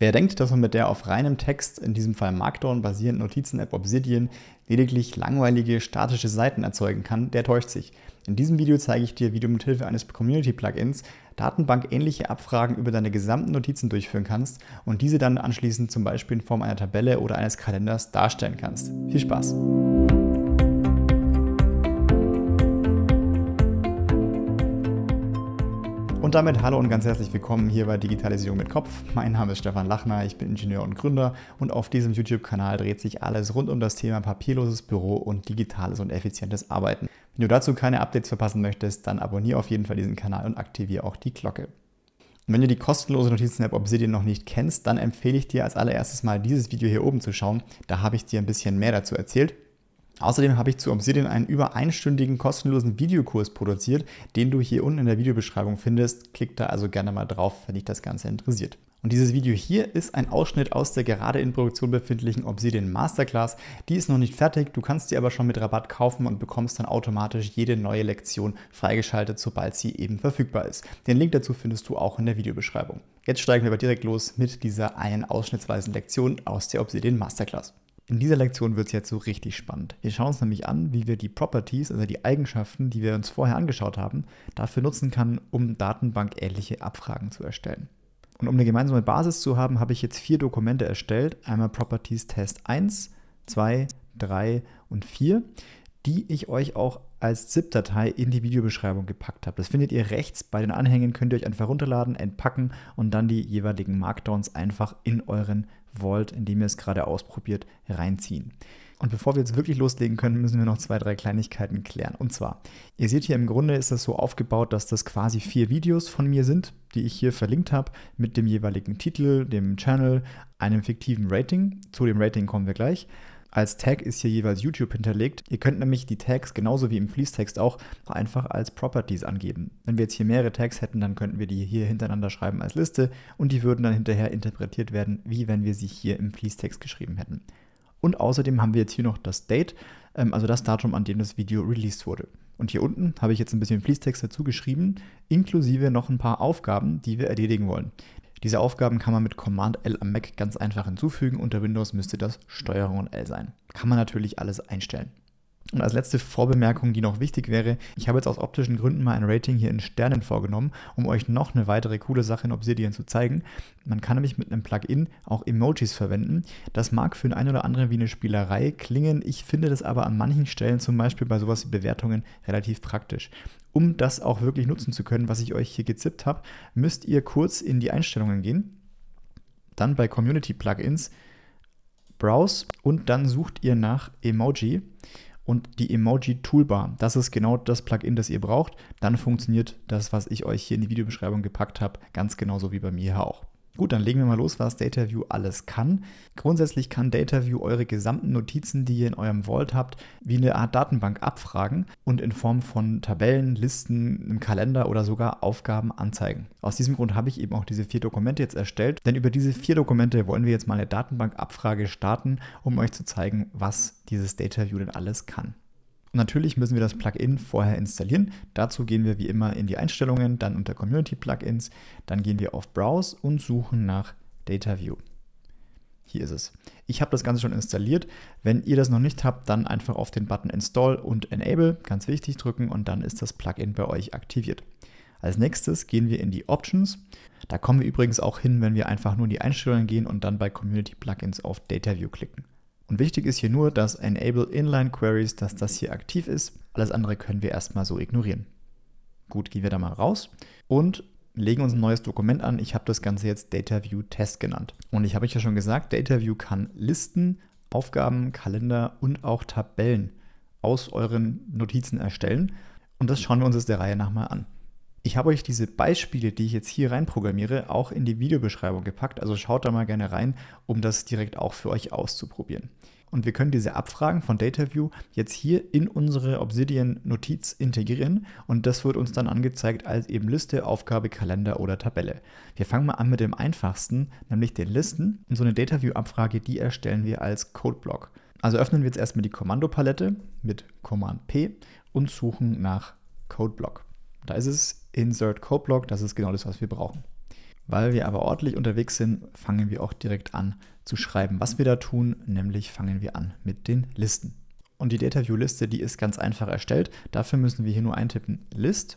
Wer denkt, dass man mit der auf reinem Text, in diesem Fall Markdown basierenden Notizen-App Obsidian, lediglich langweilige statische Seiten erzeugen kann, der täuscht sich. In diesem Video zeige ich dir, wie du mit Hilfe eines Community-Plugins Datenbank-ähnliche Abfragen über deine gesamten Notizen durchführen kannst und diese dann anschließend zum Beispiel in Form einer Tabelle oder eines Kalenders darstellen kannst. Viel Spaß! Und damit hallo und ganz herzlich willkommen hier bei Digitalisierung mit Kopf. Mein Name ist Stefan Lachner, ich bin Ingenieur und Gründer und auf diesem YouTube-Kanal dreht sich alles rund um das Thema papierloses Büro und digitales und effizientes Arbeiten. Wenn du dazu keine Updates verpassen möchtest, dann abonniere auf jeden Fall diesen Kanal und aktiviere auch die Glocke. Und wenn du die kostenlose Notizen-App Obsidian noch nicht kennst, dann empfehle ich dir als allererstes mal dieses Video hier oben zu schauen. Da habe ich dir ein bisschen mehr dazu erzählt. Außerdem habe ich zu Obsidian einen über einstündigen kostenlosen Videokurs produziert, den du hier unten in der Videobeschreibung findest. Klick da also gerne mal drauf, wenn dich das Ganze interessiert. Und dieses Video hier ist ein Ausschnitt aus der gerade in Produktion befindlichen Obsidian Masterclass. Die ist noch nicht fertig, du kannst sie aber schon mit Rabatt kaufen und bekommst dann automatisch jede neue Lektion freigeschaltet, sobald sie eben verfügbar ist. Den Link dazu findest du auch in der Videobeschreibung. Jetzt steigen wir aber direkt los mit dieser einen ausschnittsweisen Lektion aus der Obsidian Masterclass. In dieser Lektion wird es jetzt so richtig spannend. Wir schauen uns nämlich an, wie wir die Properties, also die Eigenschaften, die wir uns vorher angeschaut haben, dafür nutzen kann, um datenbankähnliche Abfragen zu erstellen. Und um eine gemeinsame Basis zu haben, habe ich jetzt vier Dokumente erstellt. Einmal Properties Test 1, 2, 3 und 4, die ich euch auch als ZIP-Datei in die Videobeschreibung gepackt habe. Das findet ihr rechts bei den Anhängen, könnt ihr euch einfach runterladen, entpacken und dann die jeweiligen Markdowns einfach in euren Vault, indem ihr es gerade ausprobiert, reinziehen. Und bevor wir jetzt wirklich loslegen können, müssen wir noch zwei, drei Kleinigkeiten klären. Und zwar, ihr seht hier im Grunde ist das so aufgebaut, dass das quasi vier Videos von mir sind, die ich hier verlinkt habe, mit dem jeweiligen Titel, dem Channel, einem fiktiven Rating. Zu dem Rating kommen wir gleich als Tag ist hier jeweils YouTube hinterlegt. Ihr könnt nämlich die Tags genauso wie im Fließtext auch einfach als Properties angeben. Wenn wir jetzt hier mehrere Tags hätten, dann könnten wir die hier hintereinander schreiben als Liste und die würden dann hinterher interpretiert werden, wie wenn wir sie hier im Fließtext geschrieben hätten. Und außerdem haben wir jetzt hier noch das Date, ähm, also das Datum, an dem das Video released wurde. Und hier unten habe ich jetzt ein bisschen Fließtext dazu geschrieben, inklusive noch ein paar Aufgaben, die wir erledigen wollen. Diese Aufgaben kann man mit Command L am Mac ganz einfach hinzufügen. Unter Windows müsste das Steuerung L sein. Kann man natürlich alles einstellen. Und als letzte Vorbemerkung, die noch wichtig wäre, ich habe jetzt aus optischen Gründen mal ein Rating hier in Sternen vorgenommen, um euch noch eine weitere coole Sache in Obsidian zu zeigen. Man kann nämlich mit einem Plugin auch Emojis verwenden. Das mag für den einen oder anderen wie eine Spielerei klingen, ich finde das aber an manchen Stellen, zum Beispiel bei sowas wie Bewertungen, relativ praktisch. Um das auch wirklich nutzen zu können, was ich euch hier gezippt habe, müsst ihr kurz in die Einstellungen gehen, dann bei Community Plugins, Browse und dann sucht ihr nach Emoji und die Emoji Toolbar. Das ist genau das Plugin, das ihr braucht. Dann funktioniert das, was ich euch hier in die Videobeschreibung gepackt habe, ganz genauso wie bei mir auch. Gut, dann legen wir mal los, was DataView alles kann. Grundsätzlich kann DataView eure gesamten Notizen, die ihr in eurem Vault habt, wie eine Art Datenbank abfragen und in Form von Tabellen, Listen, einem Kalender oder sogar Aufgaben anzeigen. Aus diesem Grund habe ich eben auch diese vier Dokumente jetzt erstellt, denn über diese vier Dokumente wollen wir jetzt mal eine Datenbankabfrage starten, um euch zu zeigen, was dieses DataView denn alles kann. Natürlich müssen wir das Plugin vorher installieren. Dazu gehen wir wie immer in die Einstellungen, dann unter Community Plugins, dann gehen wir auf Browse und suchen nach DataView. Hier ist es. Ich habe das Ganze schon installiert. Wenn ihr das noch nicht habt, dann einfach auf den Button Install und Enable, ganz wichtig, drücken und dann ist das Plugin bei euch aktiviert. Als nächstes gehen wir in die Options. Da kommen wir übrigens auch hin, wenn wir einfach nur in die Einstellungen gehen und dann bei Community Plugins auf DataView klicken. Und wichtig ist hier nur, dass Enable Inline Queries, dass das hier aktiv ist. Alles andere können wir erstmal so ignorieren. Gut, gehen wir da mal raus und legen uns ein neues Dokument an. Ich habe das Ganze jetzt DataView Test genannt. Und ich habe euch ja schon gesagt, DataView kann Listen, Aufgaben, Kalender und auch Tabellen aus euren Notizen erstellen. Und das schauen wir uns jetzt der Reihe nach mal an. Ich habe euch diese Beispiele, die ich jetzt hier reinprogrammiere, auch in die Videobeschreibung gepackt, also schaut da mal gerne rein, um das direkt auch für euch auszuprobieren. Und wir können diese Abfragen von DataView jetzt hier in unsere Obsidian-Notiz integrieren und das wird uns dann angezeigt als eben Liste, Aufgabe, Kalender oder Tabelle. Wir fangen mal an mit dem einfachsten, nämlich den Listen. Und so eine DataView-Abfrage, die erstellen wir als Codeblock. Also öffnen wir jetzt erstmal die Kommandopalette mit Command P und suchen nach Codeblock. Da ist es Insert Code-Block. Das ist genau das, was wir brauchen. Weil wir aber ordentlich unterwegs sind, fangen wir auch direkt an zu schreiben, was wir da tun, nämlich fangen wir an mit den Listen. Und die DataView-Liste, die ist ganz einfach erstellt. Dafür müssen wir hier nur eintippen List.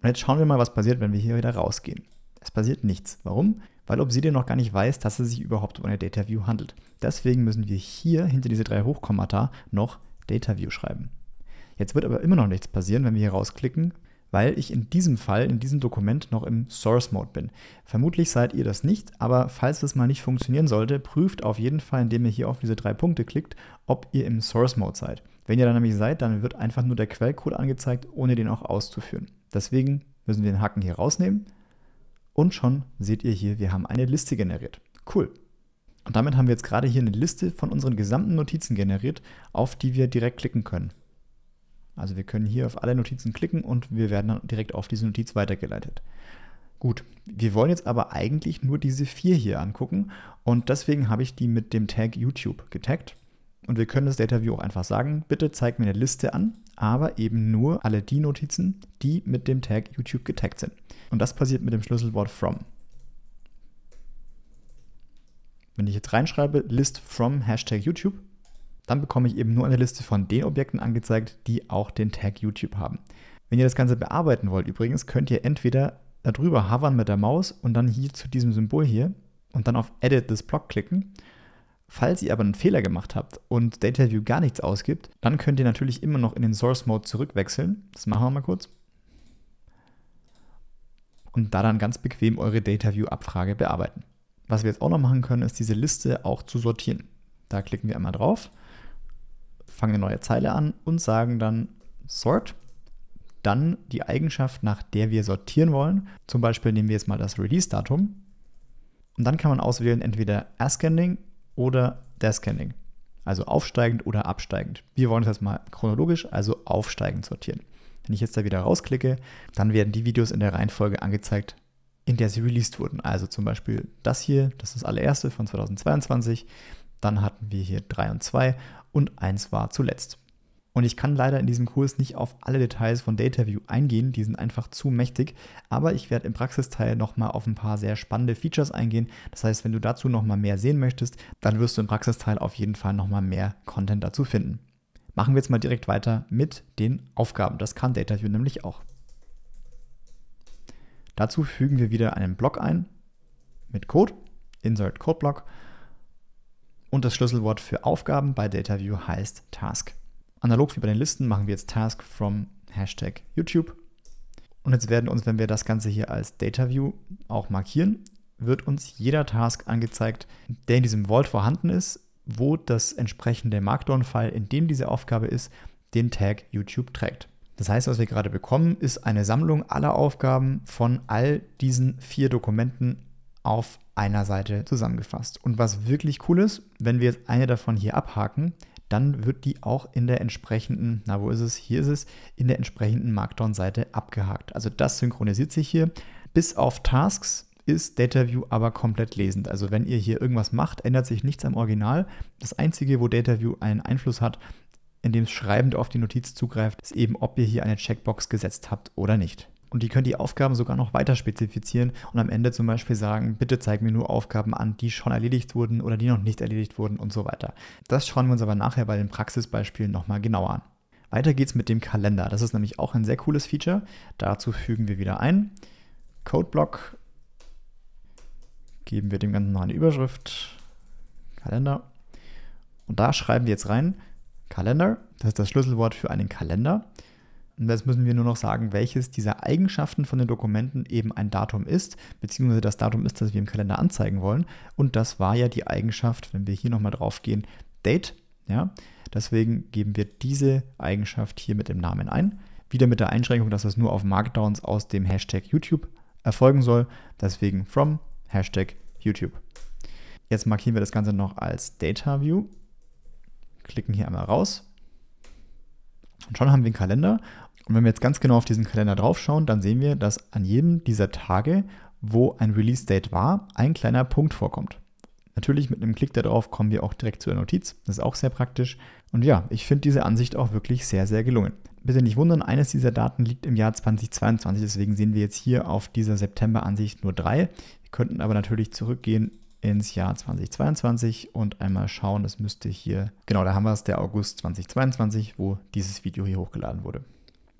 Und jetzt schauen wir mal, was passiert, wenn wir hier wieder rausgehen. Es passiert nichts. Warum? Weil Obsidian noch gar nicht weiß, dass es sich überhaupt um eine DataView handelt. Deswegen müssen wir hier hinter diese drei Hochkommata noch DataView schreiben. Jetzt wird aber immer noch nichts passieren, wenn wir hier rausklicken, weil ich in diesem Fall, in diesem Dokument noch im Source Mode bin. Vermutlich seid ihr das nicht, aber falls das mal nicht funktionieren sollte, prüft auf jeden Fall, indem ihr hier auf diese drei Punkte klickt, ob ihr im Source Mode seid. Wenn ihr da nämlich seid, dann wird einfach nur der Quellcode angezeigt, ohne den auch auszuführen. Deswegen müssen wir den Haken hier rausnehmen und schon seht ihr hier, wir haben eine Liste generiert. Cool. Und damit haben wir jetzt gerade hier eine Liste von unseren gesamten Notizen generiert, auf die wir direkt klicken können. Also wir können hier auf alle Notizen klicken und wir werden dann direkt auf diese Notiz weitergeleitet. Gut, wir wollen jetzt aber eigentlich nur diese vier hier angucken und deswegen habe ich die mit dem Tag YouTube getaggt. Und wir können das Data View auch einfach sagen, bitte zeig mir eine Liste an, aber eben nur alle die Notizen, die mit dem Tag YouTube getaggt sind. Und das passiert mit dem Schlüsselwort from. Wenn ich jetzt reinschreibe, list from Hashtag YouTube, dann bekomme ich eben nur eine Liste von den Objekten angezeigt, die auch den Tag YouTube haben. Wenn ihr das Ganze bearbeiten wollt übrigens, könnt ihr entweder darüber hovern mit der Maus und dann hier zu diesem Symbol hier und dann auf Edit this Block klicken. Falls ihr aber einen Fehler gemacht habt und DataView gar nichts ausgibt, dann könnt ihr natürlich immer noch in den Source Mode zurückwechseln. Das machen wir mal kurz. Und da dann ganz bequem eure DataView-Abfrage bearbeiten. Was wir jetzt auch noch machen können, ist diese Liste auch zu sortieren. Da klicken wir einmal drauf fangen eine neue Zeile an und sagen dann sort, dann die Eigenschaft, nach der wir sortieren wollen. Zum Beispiel nehmen wir jetzt mal das Release-Datum. Und dann kann man auswählen entweder ascending oder descending, also aufsteigend oder absteigend. Wir wollen es jetzt mal chronologisch, also aufsteigend sortieren. Wenn ich jetzt da wieder rausklicke, dann werden die Videos in der Reihenfolge angezeigt, in der sie released wurden. Also zum Beispiel das hier, das ist das allererste von 2022. Dann hatten wir hier 3 und 2 und eins war zuletzt. Und ich kann leider in diesem Kurs nicht auf alle Details von DataView eingehen, die sind einfach zu mächtig, aber ich werde im Praxisteil nochmal auf ein paar sehr spannende Features eingehen. Das heißt, wenn du dazu nochmal mehr sehen möchtest, dann wirst du im Praxisteil auf jeden Fall nochmal mehr Content dazu finden. Machen wir jetzt mal direkt weiter mit den Aufgaben. Das kann DataView nämlich auch. Dazu fügen wir wieder einen Block ein mit Code, Insert Code Block und das Schlüsselwort für Aufgaben bei DataView heißt Task. Analog wie bei den Listen machen wir jetzt Task from Hashtag YouTube. Und jetzt werden uns, wenn wir das Ganze hier als DataView auch markieren, wird uns jeder Task angezeigt, der in diesem Vault vorhanden ist, wo das entsprechende Markdown-File, in dem diese Aufgabe ist, den Tag YouTube trägt. Das heißt, was wir gerade bekommen, ist eine Sammlung aller Aufgaben von all diesen vier Dokumenten auf einer Seite zusammengefasst. Und was wirklich cool ist, wenn wir jetzt eine davon hier abhaken, dann wird die auch in der entsprechenden, na wo ist es, hier ist es, in der entsprechenden Markdown-Seite abgehakt. Also das synchronisiert sich hier. Bis auf Tasks ist DataView aber komplett lesend. Also wenn ihr hier irgendwas macht, ändert sich nichts am Original. Das Einzige, wo DataView einen Einfluss hat, indem es schreibend auf die Notiz zugreift, ist eben, ob ihr hier eine Checkbox gesetzt habt oder nicht. Und die können die Aufgaben sogar noch weiter spezifizieren und am Ende zum Beispiel sagen, bitte zeig mir nur Aufgaben an, die schon erledigt wurden oder die noch nicht erledigt wurden und so weiter. Das schauen wir uns aber nachher bei den Praxisbeispielen nochmal genauer an. Weiter geht's mit dem Kalender. Das ist nämlich auch ein sehr cooles Feature. Dazu fügen wir wieder ein. Codeblock. Geben wir dem Ganzen noch eine Überschrift. Kalender. Und da schreiben wir jetzt rein Kalender. Das ist das Schlüsselwort für einen Kalender und jetzt müssen wir nur noch sagen, welches dieser Eigenschaften von den Dokumenten eben ein Datum ist, beziehungsweise das Datum ist, das wir im Kalender anzeigen wollen. Und das war ja die Eigenschaft, wenn wir hier nochmal drauf gehen, Date. Ja? Deswegen geben wir diese Eigenschaft hier mit dem Namen ein. Wieder mit der Einschränkung, dass das nur auf Markdowns aus dem Hashtag YouTube erfolgen soll. Deswegen from Hashtag YouTube. Jetzt markieren wir das Ganze noch als Data View. Klicken hier einmal raus. Und schon haben wir einen Kalender und wenn wir jetzt ganz genau auf diesen Kalender draufschauen, dann sehen wir, dass an jedem dieser Tage, wo ein Release-Date war, ein kleiner Punkt vorkommt. Natürlich mit einem Klick darauf kommen wir auch direkt zu der Notiz. Das ist auch sehr praktisch. Und ja, ich finde diese Ansicht auch wirklich sehr, sehr gelungen. Bitte nicht wundern, eines dieser Daten liegt im Jahr 2022, deswegen sehen wir jetzt hier auf dieser September-Ansicht nur drei. Wir könnten aber natürlich zurückgehen ins Jahr 2022 und einmal schauen, das müsste hier, genau, da haben wir es, der August 2022, wo dieses Video hier hochgeladen wurde.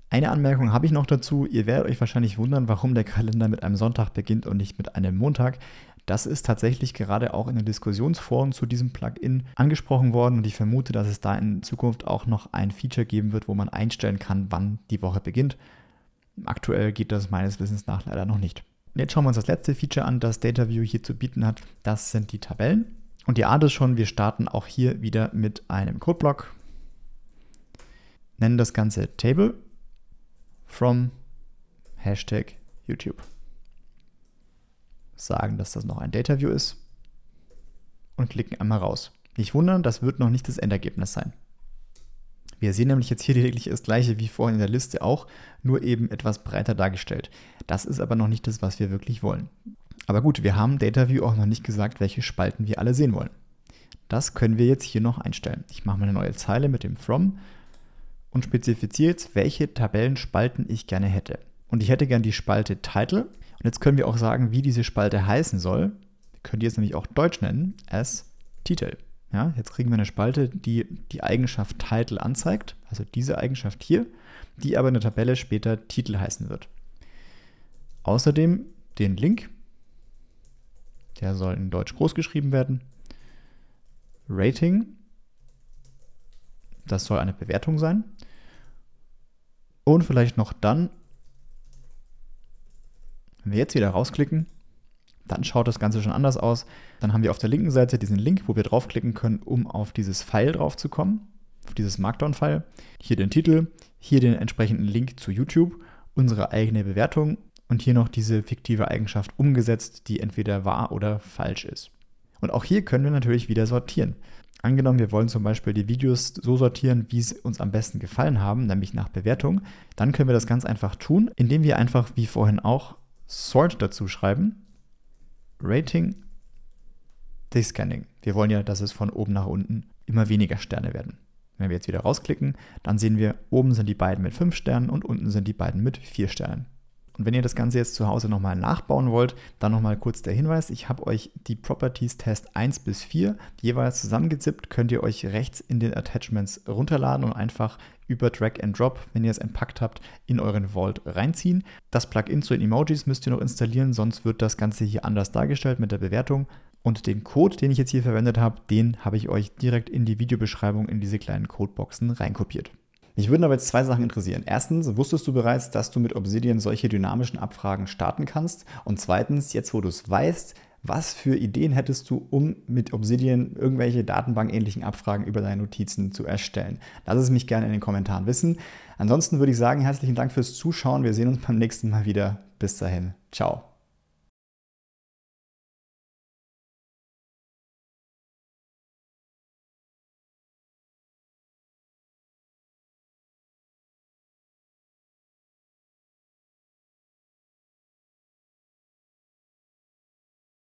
Eine Anmerkung habe ich noch dazu. Ihr werdet euch wahrscheinlich wundern, warum der Kalender mit einem Sonntag beginnt und nicht mit einem Montag. Das ist tatsächlich gerade auch in den Diskussionsforen zu diesem Plugin angesprochen worden und ich vermute, dass es da in Zukunft auch noch ein Feature geben wird, wo man einstellen kann, wann die Woche beginnt. Aktuell geht das meines Wissens nach leider noch nicht. Jetzt schauen wir uns das letzte Feature an, das DataView hier zu bieten hat. Das sind die Tabellen. Und die Art ist schon, wir starten auch hier wieder mit einem Codeblock, nennen das Ganze Table from Hashtag YouTube. Sagen, dass das noch ein Data-View ist und klicken einmal raus. Nicht wundern, das wird noch nicht das Endergebnis sein. Wir sehen nämlich jetzt hier lediglich das gleiche wie vorhin in der Liste auch, nur eben etwas breiter dargestellt. Das ist aber noch nicht das, was wir wirklich wollen. Aber gut, wir haben DataView auch noch nicht gesagt, welche Spalten wir alle sehen wollen. Das können wir jetzt hier noch einstellen. Ich mache mal eine neue Zeile mit dem From und spezifiziert, welche Tabellenspalten ich gerne hätte. Und ich hätte gerne die Spalte Title. Und jetzt können wir auch sagen, wie diese Spalte heißen soll. Wir können die jetzt nämlich auch Deutsch nennen, als Titel. Ja, jetzt kriegen wir eine Spalte, die die Eigenschaft Title anzeigt, also diese Eigenschaft hier, die aber in der Tabelle später Titel heißen wird. Außerdem den Link, der soll in Deutsch groß geschrieben werden. Rating, das soll eine Bewertung sein. Und vielleicht noch dann, wenn wir jetzt wieder rausklicken, dann schaut das Ganze schon anders aus. Dann haben wir auf der linken Seite diesen Link, wo wir draufklicken können, um auf dieses File drauf zu kommen, auf dieses Markdown-File. Hier den Titel, hier den entsprechenden Link zu YouTube, unsere eigene Bewertung und hier noch diese fiktive Eigenschaft umgesetzt, die entweder wahr oder falsch ist. Und auch hier können wir natürlich wieder sortieren. Angenommen, wir wollen zum Beispiel die Videos so sortieren, wie es uns am besten gefallen haben, nämlich nach Bewertung, dann können wir das ganz einfach tun, indem wir einfach, wie vorhin auch, Sort dazu schreiben, Rating, Descanning. Wir wollen ja, dass es von oben nach unten immer weniger Sterne werden. Wenn wir jetzt wieder rausklicken, dann sehen wir, oben sind die beiden mit 5 Sternen und unten sind die beiden mit 4 Sternen. Und wenn ihr das Ganze jetzt zu Hause nochmal nachbauen wollt, dann nochmal kurz der Hinweis, ich habe euch die Properties Test 1 bis 4 jeweils zusammengezippt, könnt ihr euch rechts in den Attachments runterladen und einfach über Drag and Drop, wenn ihr es entpackt habt, in euren Vault reinziehen. Das Plugin zu den Emojis müsst ihr noch installieren, sonst wird das Ganze hier anders dargestellt mit der Bewertung. Und den Code, den ich jetzt hier verwendet habe, den habe ich euch direkt in die Videobeschreibung in diese kleinen Codeboxen reinkopiert. Mich würden aber jetzt zwei Sachen interessieren. Erstens, wusstest du bereits, dass du mit Obsidian solche dynamischen Abfragen starten kannst? Und zweitens, jetzt wo du es weißt, was für Ideen hättest du, um mit Obsidian irgendwelche datenbankähnlichen Abfragen über deine Notizen zu erstellen? Lass es mich gerne in den Kommentaren wissen. Ansonsten würde ich sagen, herzlichen Dank fürs Zuschauen. Wir sehen uns beim nächsten Mal wieder. Bis dahin. Ciao.